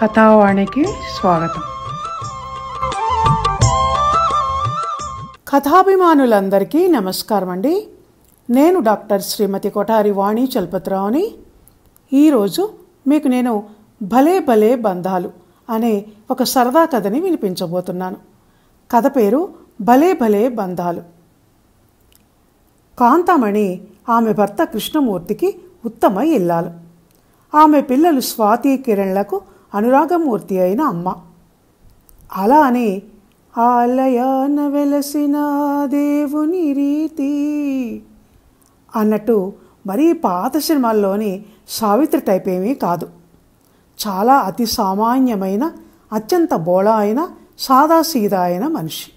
కథావాణికి స్వాగతం కథాభిమానులందరికీ నమస్కారం అండి నేను డాక్టర్ శ్రీమతి కొఠారి వాణి చలపతిరావుని ఈరోజు మీకు నేను భలే భలే బంధాలు అనే ఒక సరదా కథని వినిపించబోతున్నాను కథ పేరు భలే భలే బంధాలు కాంతామణి ఆమె భర్త కృష్ణమూర్తికి ఉత్తమ ఇల్లాలు ఆమె పిల్లలు స్వాతి కిరణ్లకు అనురాగమూర్తి అయిన అమ్మ అలా అని ఆలయాన వెలసిన దేవుని రీతి అన్నట్టు మరీ పాత సినిమాల్లోని సావిత్రి టైప్ ఏమీ కాదు చాలా అతి సామాన్యమైన అత్యంత బోళ అయిన సాదాసీదా అయిన మనిషి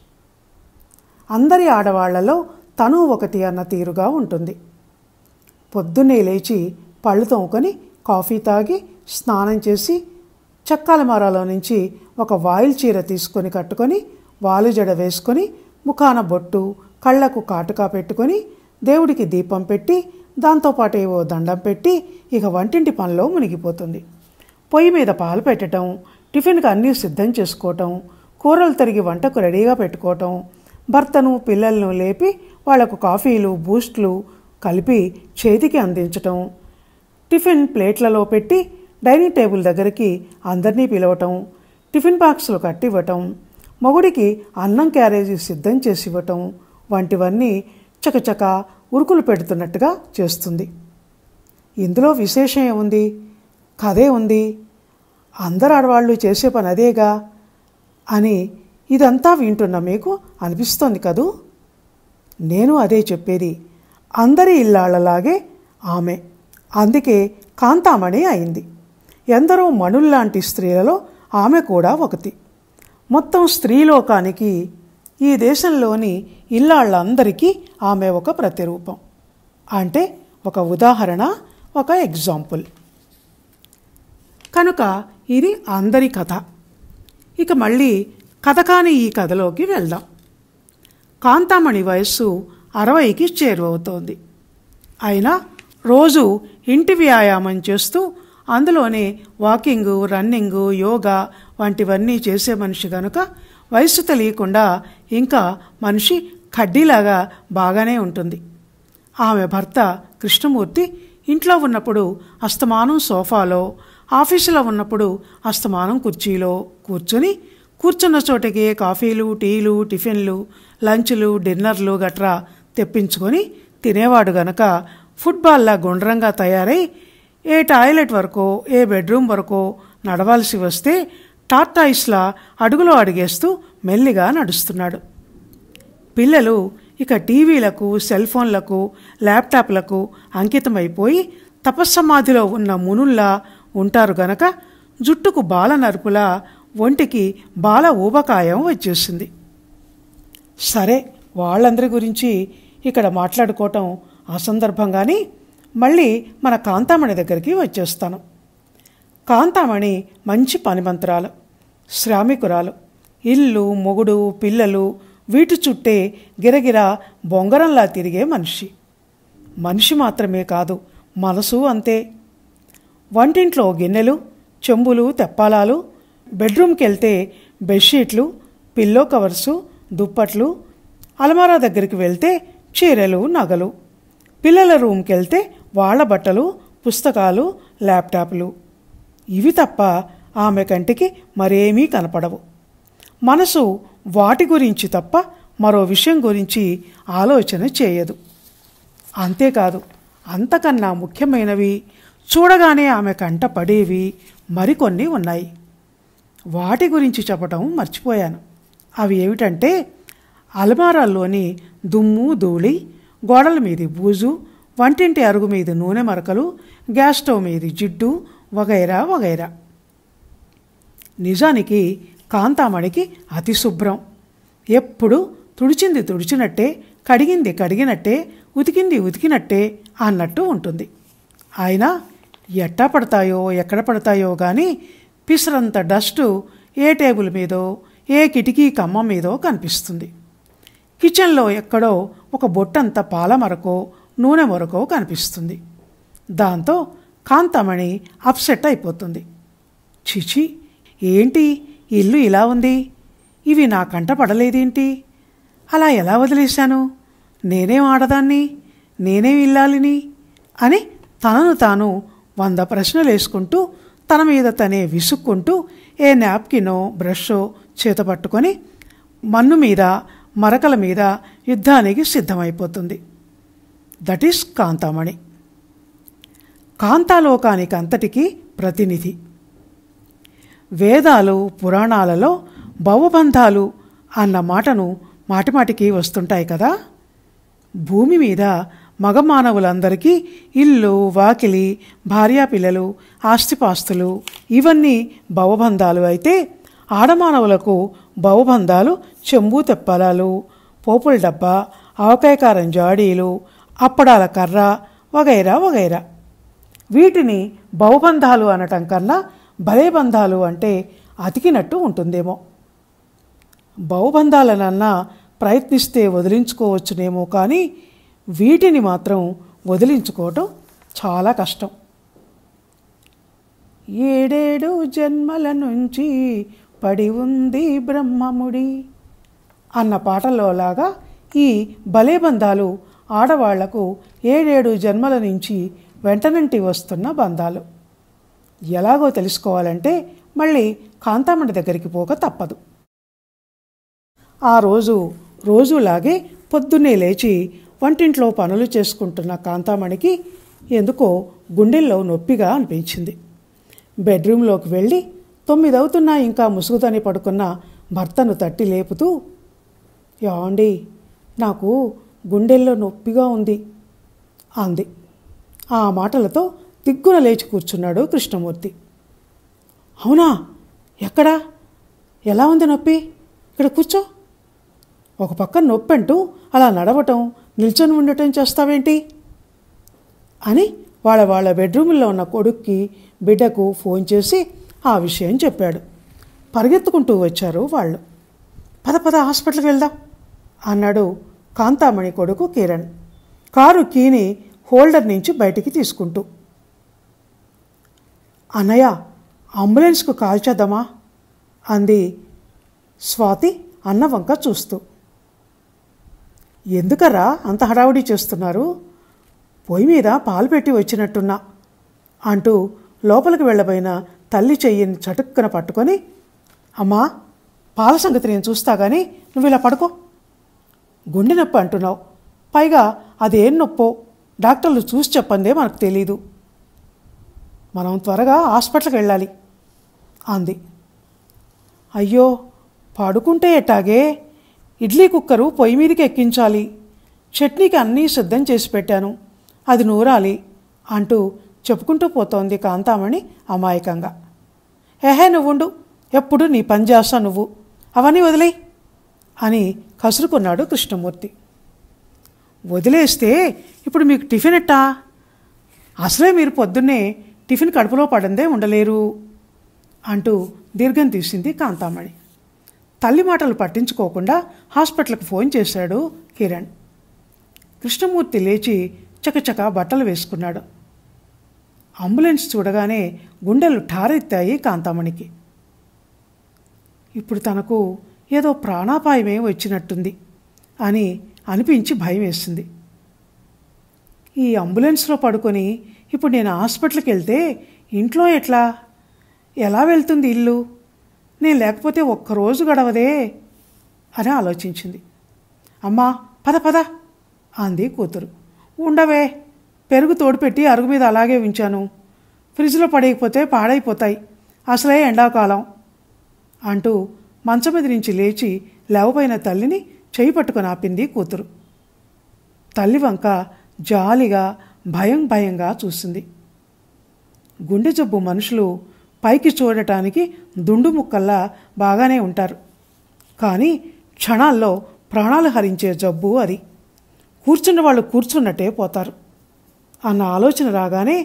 అందరి ఆడవాళ్లలో తను ఒకటి అన్న తీరుగా ఉంటుంది పొద్దున్నే లేచి పళ్ళు తోముకొని కాఫీ తాగి స్నానం చేసి చక్కాలమారాలో నుంచి ఒక వాయిల్ చీర తీసుకొని కట్టుకొని వాలుజడ వేసుకొని ముఖాన బొట్టు కళ్ళకు కాటుకా పెట్టుకొని దేవుడికి దీపం పెట్టి దాంతోపాటు ఏవో దండం పెట్టి ఇక వంటింటి పనిలో మునిగిపోతుంది పొయ్యి మీద పాలు పెట్టడం టిఫిన్కి అన్నీ సిద్ధం చేసుకోవటం కూరలు తరిగి వంటకు రెడీగా పెట్టుకోవటం భర్తను పిల్లలను లేపి వాళ్లకు కాఫీలు బూస్ట్లు కలిపి చేతికి అందించటం టిఫిన్ ప్లేట్లలో పెట్టి డైనింగ్ టేబుల్ దగ్గరికి అందరినీ పిలవటం టిఫిన్ బాక్సులు కట్టివ్వటం మొగుడికి అన్నం క్యారేజీ సిద్ధం చేసి ఇవ్వటం వంటివన్నీ చకచక ఉరుకులు పెడుతున్నట్టుగా చేస్తుంది ఇందులో విశేషం ఏముంది కథే ఉంది అందరు ఆడవాళ్ళు చేసే పని అదేగా అని ఇదంతా వింటున్న మీకు అనిపిస్తోంది కదూ నేను అదే చెప్పేది అందరి ఇల్లాళ్ళలాగే ఆమె అందుకే కాంతామణి అయింది ఎందరో మణుల్లాంటి స్త్రీలలో ఆమె కూడా ఒకటి మొత్తం స్త్రీలోకానికి ఈ దేశంలోని ఇల్లాళ్ళందరికీ ఆమె ఒక ప్రతిరూపం అంటే ఒక ఉదాహరణ ఒక ఎగ్జాంపుల్ కనుక ఇది అందరి కథ ఇక మళ్ళీ కథ కాని ఈ కథలోకి వెళ్దాం కాంతామణి వయస్సు అరవైకి చేరువవుతోంది అయినా రోజు ఇంటి వ్యాయామం చేస్తూ అందులోనే వాకింగ్ రన్నింగ్ యోగా వంటివన్నీ చేసే మనిషి కనుక వయస్సు తెలియకుండా ఇంకా మనిషి కడ్డీలాగా బాగానే ఉంటుంది ఆమె భర్త కృష్ణమూర్తి ఇంట్లో ఉన్నప్పుడు అస్తమానం సోఫాలో ఆఫీసులో ఉన్నప్పుడు అస్తమానం కుర్చీలో కూర్చుని కూర్చున్న చోటకి కాఫీలు టీలు టిఫిన్లు లంచ్లు డిన్నర్లు గట్రా తెప్పించుకొని తినేవాడు గనక ఫుట్బాల్లా గుండ్రంగా తయారై ఏ టాయిలెట్ వరకు ఏ బెడ్రూమ్ వరకు నడవాల్సి వస్తే టార్టాయిస్లా అడుగులో అడిగేస్తూ మెల్లిగా నడుస్తున్నాడు పిల్లలు ఇక టీవీలకు సెల్ ఫోన్లకు ల్యాప్టాప్లకు అంకితమైపోయి తపస్సమాధిలో ఉన్న మునుల్లా ఉంటారు గనక జుట్టుకు బాల నరుపులా ఒంటికి బాల ఊబకాయం వచ్చేసింది సరే వాళ్ళందరి గురించి ఇక్కడ మాట్లాడుకోవటం అసందర్భంగానే మళ్ళీ మన కాంతామణి దగ్గరికి వచ్చేస్తాను కాంతామణి మంచి పనిమంత్రాలు శ్రామికురాలు ఇల్లు మొగుడు పిల్లలు వీటి చుట్టే గిరగిర బొంగరంలా తిరిగే మనిషి మనిషి మాత్రమే కాదు మనసు అంతే వంటింట్లో గిన్నెలు చెంబులు తెప్పాలాలు బెడ్రూమ్కి వెళ్తే బెడ్షీట్లు పిల్లో కవర్సు దుప్పట్లు అలమారా దగ్గరికి వెళ్తే చీరలు నగలు పిల్లల రూమ్కి వెళ్తే వాళ్ళ బట్టలు పుస్తకాలు ల్యాప్టాప్లు ఇవి తప్ప ఆమె కంటికి మరేమీ కనపడవు మనసు వాటి గురించి తప్ప మరో విషయం గురించి ఆలోచన చేయదు అంతేకాదు అంతకన్నా ముఖ్యమైనవి చూడగానే ఆమె కంట పడేవి మరికొన్ని ఉన్నాయి వాటి గురించి చెప్పటం మర్చిపోయాను అవి ఏమిటంటే అల్మారాల్లోని దుమ్ము ధూళి గోడల మీది బూజు వంటింటి అరుగు మీద నూనె మరకలు గ్యాస్ స్టవ్ మీద జిడ్డు వగైరా వగైరా నిజానికి కాంతామణికి అతి శుభ్రం ఎప్పుడు తుడిచింది తుడిచినట్టే కడిగింది కడిగినట్టే ఉతికింది ఉతికినట్టే అన్నట్టు ఉంటుంది ఆయన ఎట్టా పడతాయో ఎక్కడ పడతాయో కానీ పిసరంత డస్టు ఏ టేబుల్ మీదో ఏ కిటికీ కమ్మం మీదో కనిపిస్తుంది కిచెన్లో ఎక్కడో ఒక బొట్టంత పాల మరకో నూనె మొరకవు కనిపిస్తుంది దాంతో కాంతమణి అప్సెట్ అయిపోతుంది చిచి ఏంటి ఇల్లు ఇలా ఉంది ఇవి నా కంట పడలేదేంటి అలా ఎలా వదిలేశాను నేనేం ఆడదాన్ని నేనేం ఇల్లాలిని అని తనను తాను వంద ప్రశ్నలు వేసుకుంటూ తన మీద తనే విసుక్కుంటూ ఏ నాప్కినో బ్రషో చేత పట్టుకొని మన్ను మీద మరకల మీద యుద్ధానికి సిద్ధమైపోతుంది దట్ ఈస్ కాంతామణి కాంతాలోకానికి అంతటికీ ప్రతినిధి వేదాలు పురాణాలలో భవబంధాలు అన్న మాటను మాటిమాటికి వస్తుంటాయి కదా భూమి మీద మగ మానవులందరికీ ఇల్లు వాకిలి భార్యాపిల్లలు ఆస్తిపాస్తులు ఇవన్నీ భవబంధాలు అయితే ఆడమానవులకు భవబంధాలు చెంబు తెప్పలాలు పోపుల డబ్బా ఆవకాయకారం జాడీలు అప్పడాల కర్ర వగైరా వగైరా వీటిని బహుబంధాలు అనటం కన్నా భలే బంధాలు అంటే అతికినట్టు ఉంటుందేమో బహుబంధాలనన్నా ప్రయత్నిస్తే వదిలించుకోవచ్చునేమో కానీ వీటిని మాత్రం వదిలించుకోవటం చాలా కష్టం ఏడేడు జన్మల నుంచి పడి ఉంది బ్రహ్మముడి అన్న పాటలోలాగా ఈ బలేబంధాలు ఆడవాళ్లకు ఏడేడు జన్మల నుంచి వెంటనంటి వస్తున్న బంధాలు ఎలాగో తెలుసుకోవాలంటే మళ్ళీ కాంతామణి దగ్గరికి పోక తప్పదు ఆ రోజు రోజులాగే పొద్దున్నే లేచి వంటింట్లో పనులు చేసుకుంటున్న కాంతామణికి ఎందుకో గుండెల్లో నొప్పిగా అనిపించింది బెడ్రూమ్లోకి వెళ్ళి తొమ్మిదవుతున్నా ఇంకా ముసుగుతని పడుకున్న భర్తను తట్టి లేపుతూ యాండి నాకు గుండెల్లో నొప్పిగా ఉంది అంది ఆ మాటలతో దిగ్గున లేచి కూర్చున్నాడు కృష్ణమూర్తి అవునా ఎక్కడా ఎలా ఉంది నొప్పి ఇక్కడ కూర్చో ఒక పక్క నొప్పి అంటూ అలా నడవటం నిల్చొని ఉండటం చేస్తావేంటి అని వాళ్ళ వాళ్ళ బెడ్రూమ్లో ఉన్న కొడుక్కి బిడ్డకు ఫోన్ చేసి ఆ విషయం చెప్పాడు పరిగెత్తుకుంటూ వచ్చారు వాళ్ళు పద పద హాస్పిటల్కి వెళ్దాం అన్నాడు కాంతామణి కొడుకు కిరణ్ కారు కీని హోల్డర్ నుంచి బయటికి తీసుకుంటూ అన్నయ్య అంబులెన్స్కు కాల్ చేద్దామా అంది స్వాతి అన్న వంక చూస్తూ ఎందుకరా అంత హడావుడి చేస్తున్నారు పొయ్యి మీద పాలు పెట్టి వచ్చినట్టున్నా అంటూ లోపలికి వెళ్ళబోయిన తల్లి చెయ్యిని చటుక్కున పట్టుకొని అమ్మా పాల సంగతి నేను చూస్తా కానీ నువ్వు ఇలా పడుకో గుండె నొప్పి అంటున్నావు పైగా అదేం నొప్పో డాక్టర్లు చూసి చెప్పందే మనకు తెలీదు మనం త్వరగా హాస్పిటల్కి వెళ్ళాలి అంది అయ్యో పడుకుంటే ఎట్టాగే ఇడ్లీ కుక్కరు పొయ్యి మీదకి ఎక్కించాలి చట్నీకి అన్నీ సిద్ధం చేసి పెట్టాను అది నూరాలి అంటూ చెప్పుకుంటూ పోతోంది కాంతామణి అమాయకంగా ఏహే నువ్వుండు ఎప్పుడు నీ పని చేస్తా నువ్వు అవన్నీ వదిలేయి అని కసురుకున్నాడు కృష్ణమూర్తి వదిలేస్తే ఇప్పుడు మీకు టిఫిన్ ఎట్టా అసలే మీరు పొద్దున్నే టిఫిన్ కడుపులో పడిందే ఉండలేరు అంటూ దీర్ఘం తీసింది కాంతామణి తల్లి మాటలు పట్టించుకోకుండా హాస్పిటల్కి ఫోన్ చేశాడు కిరణ్ కృష్ణమూర్తి లేచి చకచక బట్టలు వేసుకున్నాడు అంబులెన్స్ చూడగానే గుండెలు ఠారెత్తాయి కాంతామణికి ఇప్పుడు తనకు ఏదో ప్రాణాపాయమే వచ్చినట్టుంది అని అనిపించి భయం వేస్తుంది ఈ అంబులెన్స్లో పడుకొని ఇప్పుడు నేను హాస్పిటల్కి వెళ్తే ఇంట్లో ఎట్లా ఎలా వెళ్తుంది ఇల్లు నేను లేకపోతే ఒక్కరోజు గడవదే అని ఆలోచించింది అమ్మా పద పద అంది కూతురు ఉండవే పెరుగు తోడుపెట్టి అరుగు మీద అలాగే ఉంచాను ఫ్రిడ్జ్లో పడేయకపోతే పాడైపోతాయి అసలే ఎండాకాలం అంటూ మంచం నుంచి లేచి లేవబోయిన తల్లిని చేయి పట్టుకుని ఆపింది కూతురు తల్లి వంక జాలిగా భయం భయంగా చూసింది గుండె జబ్బు మనుషులు పైకి చూడటానికి దుండు ముక్కల్లా బాగానే ఉంటారు కానీ క్షణాల్లో ప్రాణాలు హరించే జబ్బు అది కూర్చున్న వాళ్ళు కూర్చున్నట్టే పోతారు అన్న ఆలోచన రాగానే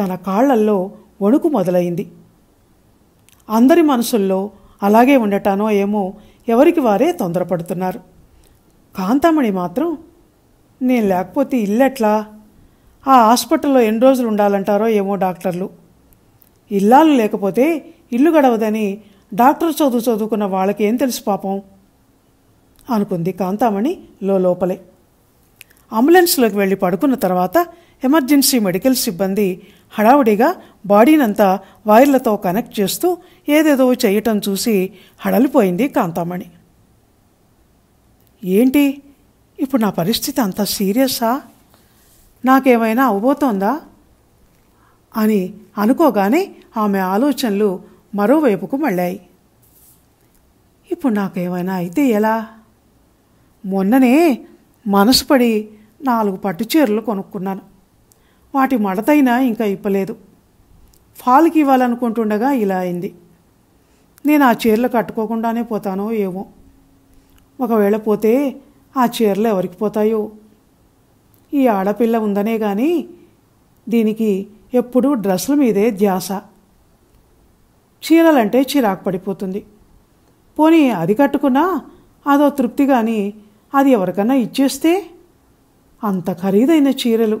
తన కాళ్లల్లో వణుకు మొదలైంది అందరి మనసుల్లో అలాగే ఉండటానో ఏమో ఎవరికి వారే తొందరపడుతున్నారు కాంతామణి మాత్రం నేను లేకపోతే ఇల్లెట్లా ఆ హాస్పిటల్లో ఎన్ని రోజులు ఉండాలంటారో ఏమో డాక్టర్లు ఇల్లాలు లేకపోతే ఇల్లు గడవదని డాక్టర్ చదువు చదువుకున్న వాళ్ళకి ఏం తెలుసు పాపం అనుకుంది కాంతామణి లోపలే అంబులెన్స్లోకి వెళ్ళి పడుకున్న తర్వాత ఎమర్జెన్సీ మెడికల్ సిబ్బంది హడావుడిగా బాడీనంతా వైర్లతో కనెక్ట్ చేస్తూ ఏదేదో చేయటం చూసి హడలిపోయింది కాంతామణి ఏంటి ఇప్పుడు నా పరిస్థితి అంత సీరియసా నాకేమైనా అవబోతోందా అని అనుకోగానే ఆమె ఆలోచనలు మరోవైపుకు మళ్ళాయి ఇప్పుడు నాకేమైనా అయితే ఎలా మొన్ననే మనసుపడి నాలుగు పట్టు చీరలు కొనుక్కున్నాను వాటి మడతైనా ఇంకా ఇప్పలేదు ఫాల్కి ఇవ్వాలనుకుంటుండగా ఇలా అయింది నేను ఆ చీరలు కట్టుకోకుండానే పోతానో ఏమో ఒకవేళ పోతే ఆ చీరలు ఎవరికి పోతాయో ఈ ఆడపిల్ల ఉందనే కానీ దీనికి ఎప్పుడూ డ్రెస్సుల మీదే ధ్యాస చీరలంటే చిరాకు పడిపోతుంది పోనీ అది కట్టుకున్నా అదో తృప్తి కానీ అది ఎవరికన్నా ఇచ్చేస్తే అంత ఖరీదైన చీరలు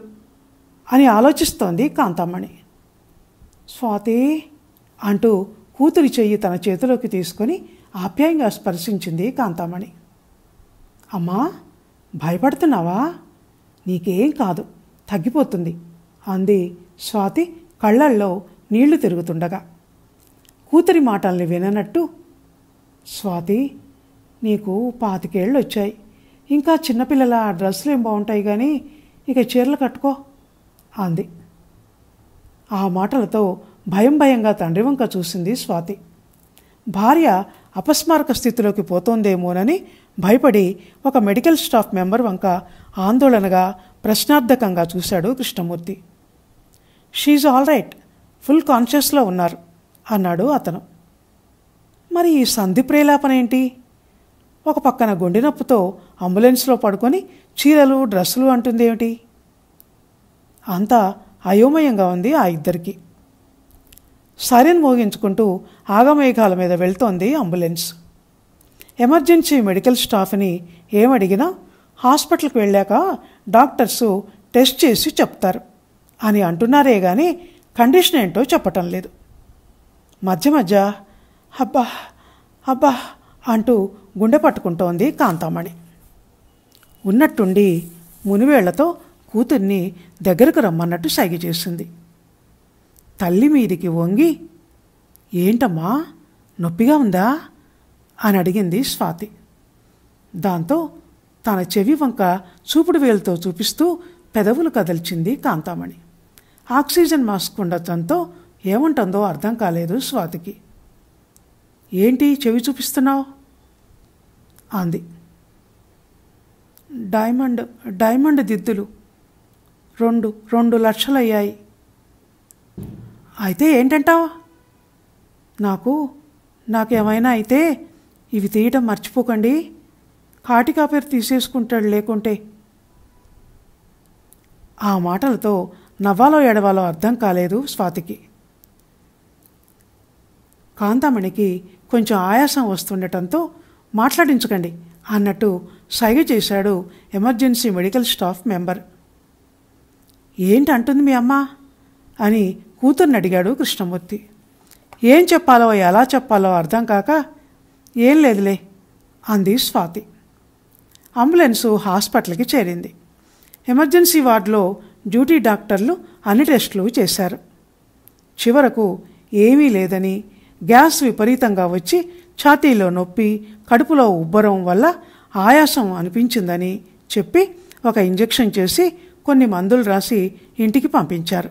అని ఆలోచిస్తోంది కాంతమ్మణి స్వాతి అంటూ కూతురి చెయ్యి తన చేతిలోకి తీసుకొని ఆప్యాయంగా స్పర్శించింది కాంతమ్మణి అమ్మా భయపడుతున్నావా నీకేం కాదు తగ్గిపోతుంది అంది స్వాతి కళ్ళల్లో నీళ్లు తిరుగుతుండగా కూతురి మాటల్ని విననట్టు స్వాతి నీకు పాతికేళ్ళు వచ్చాయి ఇంకా చిన్నపిల్లల డ్రెస్సులు ఏం బాగుంటాయి కానీ ఇక చీరలు కట్టుకో అంది ఆ మాటలతో భయం భయంగా తండ్రి వంక చూసింది స్వాతి భార్య అపస్మారక స్థితిలోకి పోతోందేమోనని భయపడి ఒక మెడికల్ స్టాఫ్ మెంబర్ వంక ఆందోళనగా ప్రశ్నార్థకంగా చూశాడు కృష్ణమూర్తి షీఈ్ ఆల్ రైట్ ఫుల్ కాన్షియస్లో ఉన్నారు అన్నాడు అతను మరి ఈ సంధి ప్రేలాపన ఏంటి ఒక పక్కన నొప్పుతో అంబులెన్స్లో పడుకొని చీరలు డ్రెస్సులు ఏమిటి అంతా అయోమయంగా ఉంది ఆ ఇద్దరికి సైరన్ మోగించుకుంటూ ఆగమేఘాల మీద వెళ్తోంది అంబులెన్స్ ఎమర్జెన్సీ మెడికల్ స్టాఫ్ని ఏమడిగినా హాస్పిటల్కి వెళ్ళాక డాక్టర్సు టెస్ట్ చేసి చెప్తారు అని అంటున్నారే కానీ కండిషన్ ఏంటో చెప్పటం లేదు మధ్య మధ్య అబ్బా అబ్బా అంటూ గుండె పట్టుకుంటోంది కాంతామణి ఉన్నట్టుండి మునివేళ్లతో కూతుర్ని దగ్గరకు రమ్మన్నట్టు సాగి చేసింది తల్లి మీదికి వంగి ఏంటమ్మా నొప్పిగా ఉందా అని అడిగింది స్వాతి దాంతో తన చెవి వంక చూపుడు వేలుతో చూపిస్తూ పెదవులు కదల్చింది కాంతామణి ఆక్సిజన్ మాస్క్ ఉండటంతో ఏముంటుందో అర్థం కాలేదు స్వాతికి ఏంటి చెవి చూపిస్తున్నావు అంది డైమండ్ డైమండ్ దిద్దులు రెండు రెండు లక్షలయ్యాయి అయితే ఏంటంటావు నాకు నాకు ఏమైనా అయితే ఇవి తీయటం మర్చిపోకండి కాటి కాపేరు తీసేసుకుంటాడు లేకుంటే ఆ మాటలతో నవ్వాలో ఎడవాలో అర్థం కాలేదు స్వాతికి కాంతామణికి కొంచెం ఆయాసం వస్తుండటంతో మాట్లాడించకండి అన్నట్టు సైగ చేశాడు ఎమర్జెన్సీ మెడికల్ స్టాఫ్ మెంబర్ ఏంటి అంటుంది మీ అమ్మ అని కూతుర్ని అడిగాడు కృష్ణమూర్తి ఏం చెప్పాలో ఎలా చెప్పాలో అర్థం కాక ఏం లేదులే అంది స్వాతి అంబులెన్సు హాస్పిటల్కి చేరింది ఎమర్జెన్సీ వార్డులో డ్యూటీ డాక్టర్లు అన్ని టెస్టులు చేశారు చివరకు ఏమీ లేదని గ్యాస్ విపరీతంగా వచ్చి ఛాతీలో నొప్పి కడుపులో ఉబ్బరం వల్ల ఆయాసం అనిపించిందని చెప్పి ఒక ఇంజెక్షన్ చేసి కొన్ని మందులు రాసి ఇంటికి పంపించారు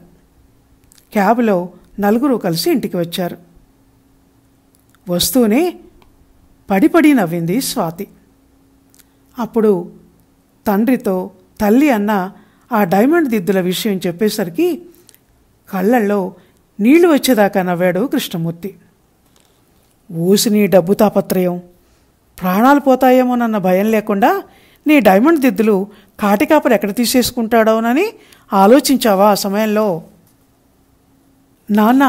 క్యాబ్లో నలుగురు కలిసి ఇంటికి వచ్చారు వస్తూనే పడిపడి నవ్వింది స్వాతి అప్పుడు తండ్రితో తల్లి అన్న ఆ డైమండ్ దిద్దుల విషయం చెప్పేసరికి కళ్ళల్లో నీళ్లు వచ్చేదాకా నవ్వాడు కృష్ణమూర్తి ఊసిని డబ్బు తాపత్రయం ప్రాణాలు పోతాయేమోనన్న భయం లేకుండా నీ డైమండ్ దిద్దులు కాటికాపరు ఎక్కడ తీసేసుకుంటాడోనని ఆలోచించావా ఆ సమయంలో నాన్న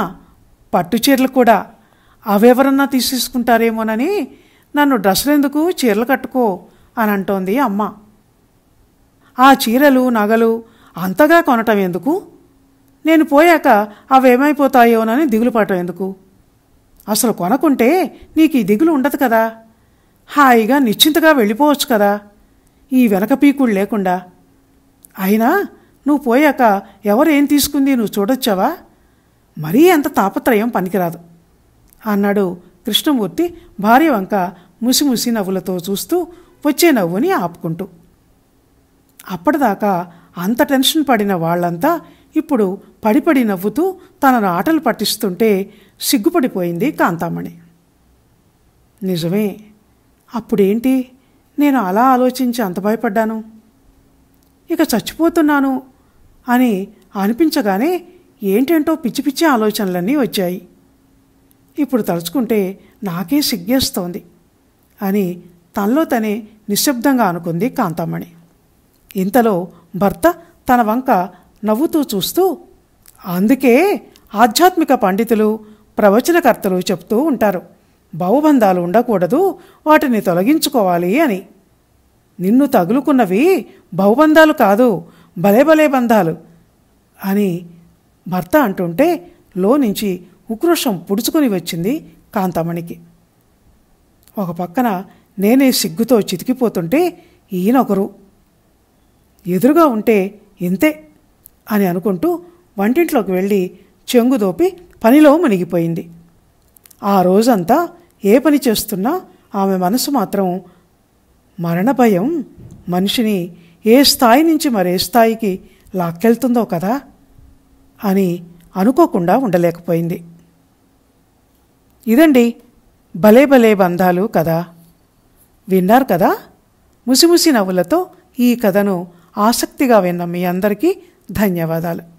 పట్టు చీరలు కూడా అవెవరన్నా తీసేసుకుంటారేమోనని నన్ను ఎందుకు చీరలు కట్టుకో అని అంటోంది అమ్మ ఆ చీరలు నగలు అంతగా కొనటం ఎందుకు నేను పోయాక అవేమైపోతాయోనని దిగులు పడటం ఎందుకు అసలు కొనకుంటే నీకు ఈ దిగులు ఉండదు కదా హాయిగా నిశ్చింతగా వెళ్ళిపోవచ్చు కదా ఈ పీకుడు లేకుండా అయినా నువ్వు పోయాక ఎవరేం తీసుకుంది నువ్వు చూడొచ్చావా మరీ అంత తాపత్రయం పనికిరాదు అన్నాడు కృష్ణమూర్తి భార్య వంక ముసిముసి నవ్వులతో చూస్తూ వచ్చే నవ్వుని ఆపుకుంటూ అప్పటిదాకా అంత టెన్షన్ పడిన వాళ్ళంతా ఇప్పుడు పడిపడి నవ్వుతూ తనను ఆటలు పట్టిస్తుంటే సిగ్గుపడిపోయింది కాంతామణి నిజమే అప్పుడేంటి నేను అలా ఆలోచించి అంత భయపడ్డాను ఇక చచ్చిపోతున్నాను అని అనిపించగానే ఏంటేంటో పిచ్చి పిచ్చి ఆలోచనలన్నీ వచ్చాయి ఇప్పుడు తలుచుకుంటే నాకే సిగ్గేస్తోంది అని తనలో తనే నిశ్శబ్దంగా అనుకుంది కాంతమ్మణి ఇంతలో భర్త తన వంక నవ్వుతూ చూస్తూ అందుకే ఆధ్యాత్మిక పండితులు ప్రవచనకర్తలు చెప్తూ ఉంటారు భవబంధాలు ఉండకూడదు వాటిని తొలగించుకోవాలి అని నిన్ను తగులుకున్నవి భవబంధాలు కాదు భలే భలే బంధాలు అని భర్త అంటుంటే లో నుంచి ఉక్రోషం పుడుచుకుని వచ్చింది కాంతమణికి ఒక పక్కన నేనే సిగ్గుతో చితికిపోతుంటే ఈయనొకరు ఎదురుగా ఉంటే ఇంతే అని అనుకుంటూ వంటింట్లోకి వెళ్ళి చెంగుదోపి పనిలో మునిగిపోయింది ఆ రోజంతా ఏ పని చేస్తున్నా ఆమె మనసు మాత్రం మరణ భయం మనిషిని ఏ స్థాయి నుంచి మరే స్థాయికి లాక్కెళ్తుందో కదా అని అనుకోకుండా ఉండలేకపోయింది ఇదండి భలే భలే బంధాలు కదా విన్నారు కదా ముసిముసి నవ్వులతో ఈ కథను ఆసక్తిగా విన్న మీ అందరికీ ధన్యవాదాలు